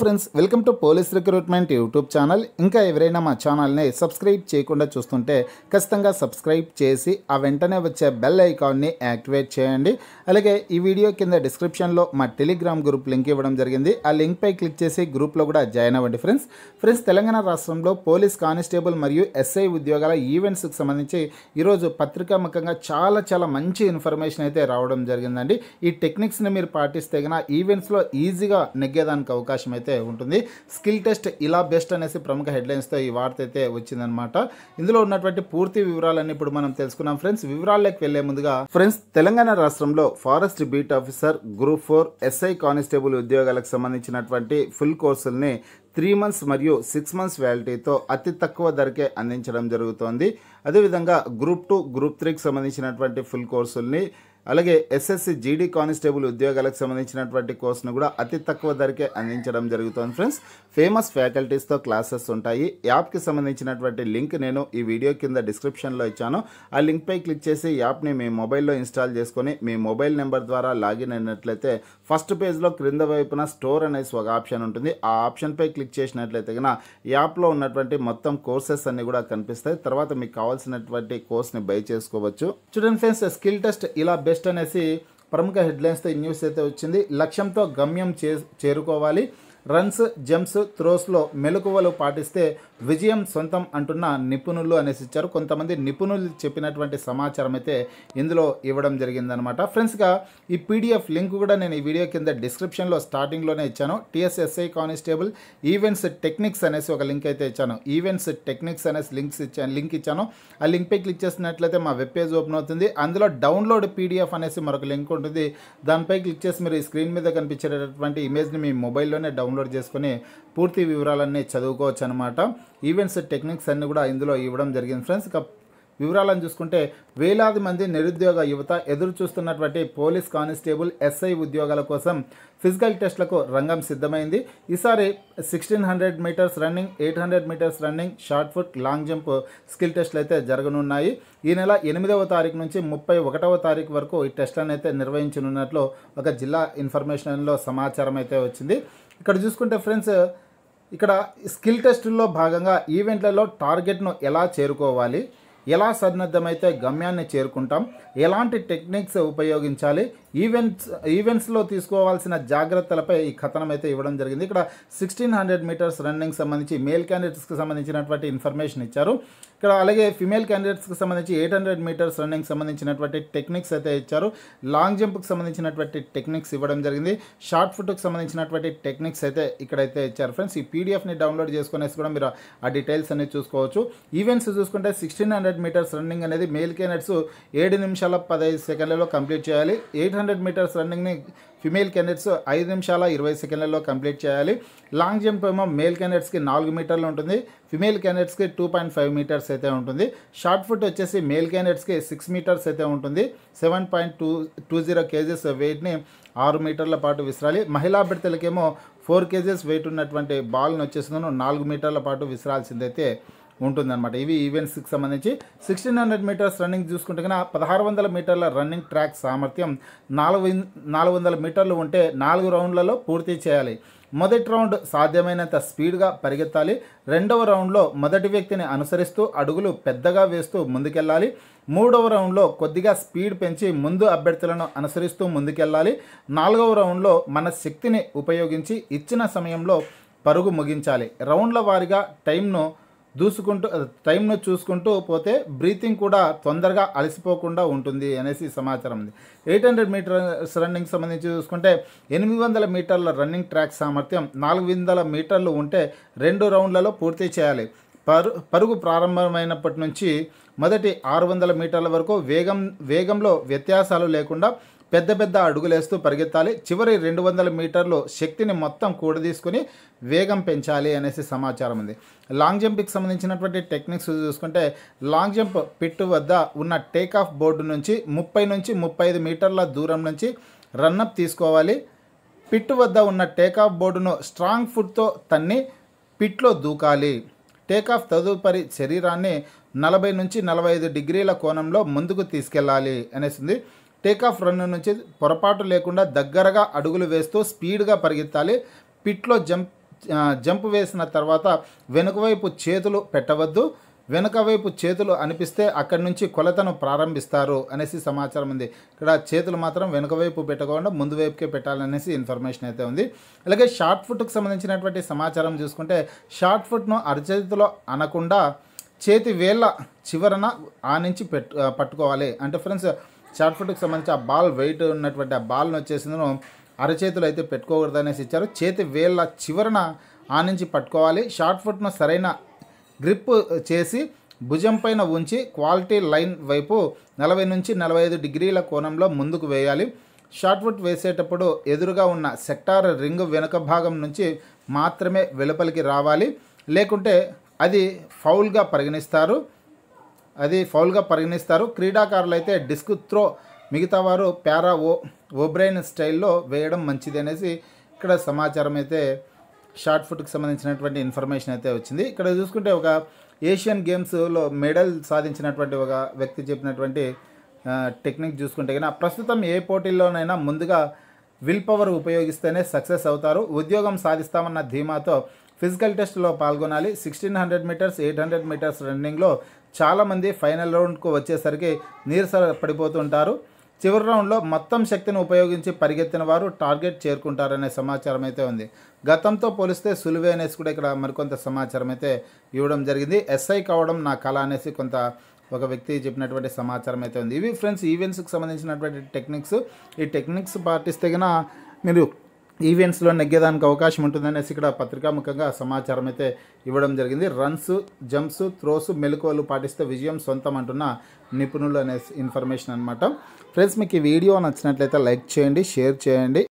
friends welcome to police recruitment YouTube channel ఇంకా ఎవరైనా మా ఛానల్ని సబ్స్క్రైబ్ చేయకుండా చూస్తుంటే ఖచ్చితంగా సబ్స్క్రైబ్ చేసి ఆ వెంటనే వచ్చే బెల్ ఐకాన్ని యాక్టివేట్ చేయండి అలాగే ఈ వీడియో కింద డిస్క్రిప్షన్లో మా టెలిగ్రామ్ గ్రూప్ లింక్ ఇవ్వడం జరిగింది ఆ లింక్పై క్లిక్ చేసి గ్రూప్లో కూడా జాయిన్ అవ్వండి ఫ్రెండ్స్ ఫ్రెండ్స్ తెలంగాణ రాష్ట్రంలో పోలీస్ కానిస్టేబుల్ మరియు ఎస్ఐ ఉద్యోగాల ఈవెంట్స్కి సంబంధించి ఈరోజు పత్రికాముఖంగా చాలా చాలా మంచి ఇన్ఫర్మేషన్ అయితే రావడం జరిగిందండి ఈ టెక్నిక్స్ని మీరు పాటిస్తే కనుక ఈవెంట్స్లో ఈజీగా నెగ్గేదానికి అవకాశం అయితే ఉంటుంది స్కిల్ టెస్ట్ ఇలా బెస్ట్ అనేసి ప్రముఖ హెడ్లైన్స్తో ఈ వార్త అయితే వచ్చిందనమాట ఇందులో ఉన్నటువంటి పూర్తి వివరాలన్నీ ఇప్పుడు మనం తెలుసుకున్నాం ఫ్రెండ్స్ వివరాల్లోకి వెళ్లే ముందుగా ఫ్రెండ్స్ తెలంగాణ రాష్ట్రంలో forest beat officer group four SI constable ఉద్యోగాలకు సంబంధించినటువంటి ఫుల్ కోర్సుల్ని త్రీ మంత్స్ మరియు సిక్స్ మంత్స్ వ్యాలిటీతో అతి తక్కువ ధరకే అందించడం జరుగుతోంది అదేవిధంగా గ్రూప్ టూ గ్రూప్ త్రీకి సంబంధించినటువంటి ఫుల్ కోర్సుల్ని అలాగే ఎస్ఎస్సి జీడీ కానిస్టేబుల్ ఉద్యోగాలకు సంబంధించినటువంటి కోర్సును కూడా అతి తక్కువ ధరకే అందించడం జరుగుతుంది ఫ్రెండ్స్ ఫేమస్ ఫ్యాకల్టీస్తో క్లాసెస్ ఉంటాయి యాప్కి సంబంధించినటువంటి లింక్ నేను ఈ వీడియో కింద డిస్క్రిప్షన్లో ఇచ్చాను ఆ లింక్పై క్లిక్ చేసి యాప్ని మీ మొబైల్లో ఇన్స్టాల్ చేసుకొని మీ మొబైల్ నెంబర్ ద్వారా లాగిన్ అయినట్లయితే ఫస్ట్ పేజ్లో క్రింద వైపున స్టోర్ అనేసి ఒక ఆప్షన్ ఉంటుంది ఆ ఆప్షన్పై క్లిక్ చేసినట్లయితే కనుక యాప్లో ఉన్నటువంటి మొత్తం కోర్సెస్ అన్నీ కూడా కనిపిస్తాయి తర్వాత మీకు కావాల్సినటువంటి కోర్స్ని బై చేసుకోవచ్చు చూడండి ఫ్రెండ్స్ స్కిల్ టెస్ట్ ఇలా బెస్ట్ అనేసి ప్రముఖ హెడ్లైన్స్తో ఈ న్యూస్ అయితే వచ్చింది లక్ష్యంతో గమ్యం చేరుకోవాలి రన్స్ జంప్స్ త్రోస్లో మెలకువలు పాటిస్తే విజయం సొంతం అంటున్న నిపుణులు అనేసి ఇచ్చారు కొంతమంది నిపుణులు చెప్పినటువంటి సమాచారం అయితే ఇందులో ఇవ్వడం జరిగిందనమాట ఫ్రెండ్స్గా ఈ పీడిఎఫ్ లింక్ కూడా నేను ఈ వీడియో కింద డిస్క్రిప్షన్లో స్టార్టింగ్లోనే ఇచ్చాను టీఎస్ఎస్ఐ కానిస్టేబుల్ ఈవెంట్స్ టెక్నిక్స్ అనేసి ఒక లింక్ అయితే ఇచ్చాను ఈవెంట్స్ టెక్నిక్స్ అనేసి లింక్స్ ఇచ్చాను లింక్ ఇచ్చాను ఆ లింక్పై క్లిక్ చేసినట్లయితే మా వెబ్ పేజ్ ఓపెన్ అవుతుంది అందులో డౌన్లోడ్ పీడిఎఫ్ అనేసి మరొక లింక్ ఉంటుంది దానిపై క్లిక్ చేసి మీరు ఈ స్క్రీన్ మీద కనిపించేటటువంటి ఇమేజ్ని మీ మొబైల్లోనే డౌన్ డౌన్లోడ్ చేసుకుని పూర్తి వివరాలన్నీ చదువుకోవచ్చు అనమాట ఈవెంట్స్ టెక్నిక్స్ అన్నీ కూడా ఇందులో ఇవ్వడం జరిగింది ఫ్రెండ్స్ ఇక వివరాలను చూసుకుంటే వేలాది మంది నిరుద్యోగ యువత ఎదురు చూస్తున్నటువంటి పోలీస్ కానిస్టేబుల్ ఎస్ఐ ఉద్యోగాల కోసం ఫిజికల్ టెస్ట్లకు రంగం సిద్ధమైంది ఈసారి sixteen hundred metres running eight hundred metres running shot put long jump skill టెస్ట్లు అయితే జరగనున్నాయి ఈ నెల ఎనిమిదవ తారీఖు నుంచి ముప్పై ఒకటవ తారీఖు వరకు ఈ టెస్ట్లను అయితే నిర్వహించనున్నట్లు ఒక జిల్లా ఇన్ఫర్మేషన్లో సమాచారం అయితే వచ్చింది ఇక్కడ చూసుకుంటే ఫ్రెండ్స్ ఇక్కడ స్కిల్ టెస్టుల్లో భాగంగా ఈవెంట్లలో టార్గెట్ను ఎలా చేరుకోవాలి ఎలా సన్నద్ధమైతే గమ్యాన్ని చేరుకుంటాం ఎలాంటి టెక్నిక్స్ ఉపయోగించాలి ఈవెంట్స్ ఈవెంట్స్లో తీసుకోవాల్సిన జాగ్రత్తలపై ఈ కథనం అయితే ఇవ్వడం జరిగింది ఇక్కడ సిక్స్టీన్ హండ్రెడ్ మీటర్స్ రన్నింగ్ సంబంధించి మేల్ క్యాండిడేట్స్కి సంబంధించినటువంటి ఇన్ఫర్మేషన్ ఇచ్చారు ఇక్కడ అలాగే ఫిమేల్ క్యాండిడేట్స్కి సంబంధించి ఎయిట్ హండ్రెడ్ మీటర్స్ రన్నింగ్ సంబంధించినటువంటి టెక్నిక్స్ అయితే ఇచ్చారు లాంగ్ జంప్కి సంబంధించినటువంటి టెక్నిక్స్ ఇవ్వడం జరిగింది షార్ట్ ఫుట్కి సంబంధించినటువంటి టెక్నిక్స్ అయితే ఇక్కడైతే ఇచ్చారు ఫ్రెండ్స్ ఈ పీడిఎఫ్ని డౌన్లోడ్ చేసుకునేసి కూడా మీరు ఆ డీటెయిల్స్ అనేది చూసుకోవచ్చు ఈవెంట్స్ చూసుకుంటే సిక్స్టీన్ హండ్రెడ్ మీటర్స్ రన్నింగ్ అనేది మేల్ క్యాండిడేట్స్ ఏడు నిమిషాల పదహైదు సెకండ్లలో కంప్లీట్ చేయాలి ఎయిట్ హండ్రెడ్ మీటర్స్ రన్నింగ్ని ఫిమేల్ క్యాండిడేట్స్ ఐదు నిమిషాల ఇరవై సెకండ్లలో కంప్లీట్ చేయాలి లాంగ్ జంప్ ఏమో మేల్ క్యాండిడేట్స్కి నాలుగు మీటర్లు ఉంటుంది ఫిమేల్ క్యాండిడేట్స్కి టూ పాయింట్ ఫైవ్ మీటర్స్ అయితే ఉంటుంది షార్ట్ ఫుట్ వచ్చేసి మేల్ క్యాండిడేట్స్కి సిక్స్ మీటర్స్ అయితే ఉంటుంది seven point two two zero kgs వెయిట్ని ఆరు మీటర్ల పాటు విసరాలి మహిళా అభ్యర్థులకేమో ఫోర్ కేజెస్ వెయిట్ ఉన్నటువంటి బాల్ని వచ్చేసిందో నాలుగు మీటర్ల పాటు విసరాల్సిందైతే ఉంటుందన్నమాట ఇవి ఈవెంట్స్కి సంబంధించి సిక్స్టీన్ హండ్రెడ్ మీటర్స్ రన్నింగ్ చూసుకుంటే కన్నా పదహారు వందల మీటర్ల రన్నింగ్ ట్రాక్ సామర్థ్యం నాలుగు నాలుగు వందల మీటర్లు ఉంటే నాలుగు రౌండ్లలో పూర్తి చేయాలి మొదటి రౌండ్ సాధ్యమైనంత స్పీడ్గా పరిగెత్తాలి రెండవ రౌండ్లో మొదటి వ్యక్తిని అనుసరిస్తూ అడుగులు పెద్దగా వేస్తూ ముందుకెళ్ళాలి మూడవ రౌండ్లో కొద్దిగా స్పీడ్ పెంచి ముందు అభ్యర్థులను అనుసరిస్తూ ముందుకెళ్ళాలి నాలుగవ రౌండ్లో మన శక్తిని ఉపయోగించి ఇచ్చిన సమయంలో పరుగు ముగించాలి రౌండ్ల వారీగా టైంను దూసుకుంటూ టైంను చూసుకుంటూ పోతే బ్రీతింగ్ కూడా తొందరగా అలసిపోకుండా ఉంటుంది అనేసి సమాచారం ఉంది ఎయిట్ హండ్రెడ్ మీటర్స్ రన్నింగ్ సంబంధించి చూసుకుంటే ఎనిమిది వందల మీటర్ల రన్నింగ్ ట్రాక్ సామర్థ్యం నాలుగు వందల మీటర్లు ఉంటే రెండు రౌండ్లలో పూర్తి చేయాలి పరు పరుగు ప్రారంభమైనప్పటి నుంచి మొదటి ఆరు వందల మీటర్ల వరకు వేగం వేగంలో వ్యత్యాసాలు లేకుండా పెద్ద పెద్ద అడుగులేస్తూ పరిగెత్తాలి చివరి రెండు వందల మీటర్లు శక్తిని మొత్తం కూడదీసుకుని వేగం పెంచాలి అనేసి సమాచారం ఉంది లాంగ్ జంప్కి సంబంధించినటువంటి టెక్నిక్స్ చూసుకుంటే లాంగ్ జంప్ పిట్టు వద్ద ఉన్న టేక్ ఆఫ్ బోర్డు నుంచి ముప్పై నుంచి ముప్పై ఐదు మీటర్ల దూరం నుంచి రన్నప్ తీసుకోవాలి పిట్టు వద్ద ఉన్న టేక్ ఆఫ్ బోర్డును స్ట్రాంగ్ ఫుడ్తో తన్ని పిట్లో దూకాలి టేక్ ఆఫ్ తదుపరి శరీరాన్ని నలభై నుంచి నలభై ఐదు డిగ్రీల కోణంలో ముందుకు తీసుకెళ్ళాలి అనేసింది టేకాఫ్ రన్ నుంచి పొరపాటు లేకుండా దగ్గరగా అడుగులు వేస్తూ స్పీడ్గా పరిగెత్తాలి పిట్లో జంప్ జంప్ వేసిన తర్వాత వెనుకవైపు చేతులు పెట్టవద్దు వెనుక వైపు చేతులు అనిపిస్తే అక్కడి నుంచి కొలతను ప్రారంభిస్తారు అనేసి సమాచారం ఉంది ఇక్కడ చేతులు మాత్రం వెనుక వైపు పెట్టకుండా ముందు వైపుకే పెట్టాలనేసి ఇన్ఫర్మేషన్ అయితే ఉంది అలాగే షార్ట్ ఫుట్కు సంబంధించినటువంటి సమాచారం చూసుకుంటే షార్ట్ ఫుట్ను అరచేతిలో అనకుండా చేతి వేళ్ళ చివరన నుంచి పెట్టు పట్టుకోవాలి అంటే ఫ్రెండ్స్ షార్ట్ ఫుట్కి సంబంధించి ఆ బాల్ వెయిట్ ఉన్నటువంటి ఆ బాల్ని వచ్చేసిందను అరచేతులు అయితే పెట్టుకోకూడదు అనేసి ఇచ్చారు చేతి వేళ్ళ చివరన నుంచి పట్టుకోవాలి షార్ట్ ఫుట్ను సరైన గ్రిప్ చేసి భుజం పైన ఉంచి క్వాలిటీ లైన్ వైపు నలభై నుంచి నలభై ఐదు డిగ్రీల కోణంలో ముందుకు వేయాలి షార్ట్ ఫుట్ వేసేటప్పుడు ఎదురుగా ఉన్న సెక్టార్ రింగ్ వెనుక భాగం నుంచి మాత్రమే వెలుపలికి రావాలి లేకుంటే అది ఫౌల్గా పరిగణిస్తారు అది ఫౌల్గా పరిగణిస్తారు క్రీడాకారులు అయితే డిస్క్ త్రో మిగతా వారు ప్యారా ఓ ఓబ్రైన్ స్టైల్లో వేయడం మంచిది అనేసి ఇక్కడ సమాచారం అయితే షార్ట్ ఫుట్కి సంబంధించినటువంటి ఇన్ఫర్మేషన్ అయితే వచ్చింది ఇక్కడ చూసుకుంటే ఒక ఏషియన్ గేమ్స్లో మెడల్ సాధించినటువంటి ఒక వ్యక్తి చెప్పినటువంటి టెక్నిక్ చూసుకుంటే కానీ ప్రస్తుతం ఏ పోటీల్లోనైనా ముందుగా విల్ పవర్ ఉపయోగిస్తేనే సక్సెస్ అవుతారు ఉద్యోగం సాధిస్తామన్న ధీమాతో ఫిజికల్ టెస్ట్లో పాల్గొనాలి sixteen hundred metres eight hundred metres రన్నింగ్లో చాలామంది ఫైనల్ రౌండ్కు వచ్చేసరికి నీరస పడిపోతుంటారు చివరి రౌండ్లో మొత్తం శక్తిని ఉపయోగించి పరిగెత్తిన వారు టార్గెట్ చేరుకుంటారనే సమాచారం అయితే ఉంది గతంతో పోలిస్తే సులువే అనేసి కూడా ఇక్కడ మరికొంత సమాచారం అయితే ఇవ్వడం జరిగింది ఎస్ఐ కావడం నా కళ అనేసి కొంత ఒక వ్యక్తి చెప్పినటువంటి సమాచారం అయితే ఉంది ఇవి ఫ్రెండ్స్ ఈవెంట్స్కి సంబంధించినటువంటి టెక్నిక్స్ ఈ టెక్నిక్స్ పాటిస్తే కనుక మీరు ఈవెంట్స్లో నెగ్గేదానికి అవకాశం ఉంటుందనేసి ఇక్కడ పత్రికాముఖంగా సమాచారం అయితే ఇవ్వడం జరిగింది రన్స్ జంప్స్ త్రోస్ మెలకువలు పాటిస్తే విజయం సొంతం అంటున్న నిపుణులు అనే ఇన్ఫర్మేషన్ అనమాట ఫ్రెండ్స్ మీకు ఈ వీడియో నచ్చినట్లయితే లైక్ చేయండి షేర్ చేయండి